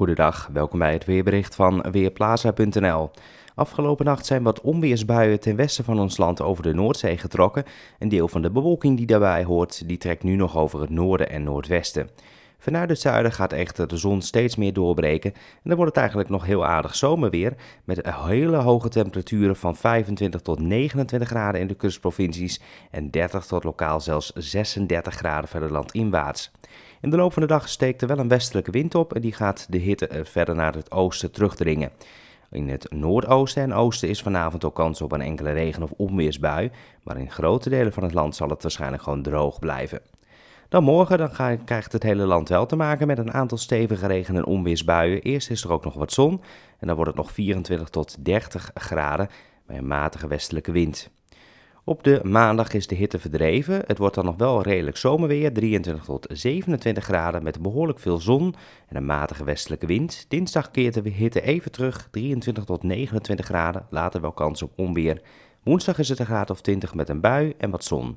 Goedendag, welkom bij het weerbericht van Weerplaza.nl. Afgelopen nacht zijn wat onweersbuien ten westen van ons land over de Noordzee getrokken. Een deel van de bewolking die daarbij hoort, die trekt nu nog over het noorden en noordwesten. Vanuit het zuiden gaat echter de zon steeds meer doorbreken en dan wordt het eigenlijk nog heel aardig zomerweer met hele hoge temperaturen van 25 tot 29 graden in de kustprovincies en 30 tot lokaal zelfs 36 graden verder landinwaarts. In de loop van de dag steekt er wel een westelijke wind op en die gaat de hitte eh, verder naar het oosten terugdringen. In het noordoosten en oosten is vanavond ook kans op een enkele regen- of onweersbui, maar in grote delen van het land zal het waarschijnlijk gewoon droog blijven. Dan morgen dan krijgt het hele land wel te maken met een aantal stevige regen- en onweersbuien. Eerst is er ook nog wat zon en dan wordt het nog 24 tot 30 graden bij een matige westelijke wind. Op de maandag is de hitte verdreven. Het wordt dan nog wel redelijk zomerweer, 23 tot 27 graden met behoorlijk veel zon en een matige westelijke wind. Dinsdag keert de hitte even terug, 23 tot 29 graden, later wel kans op onweer. Woensdag is het een graad of 20 met een bui en wat zon.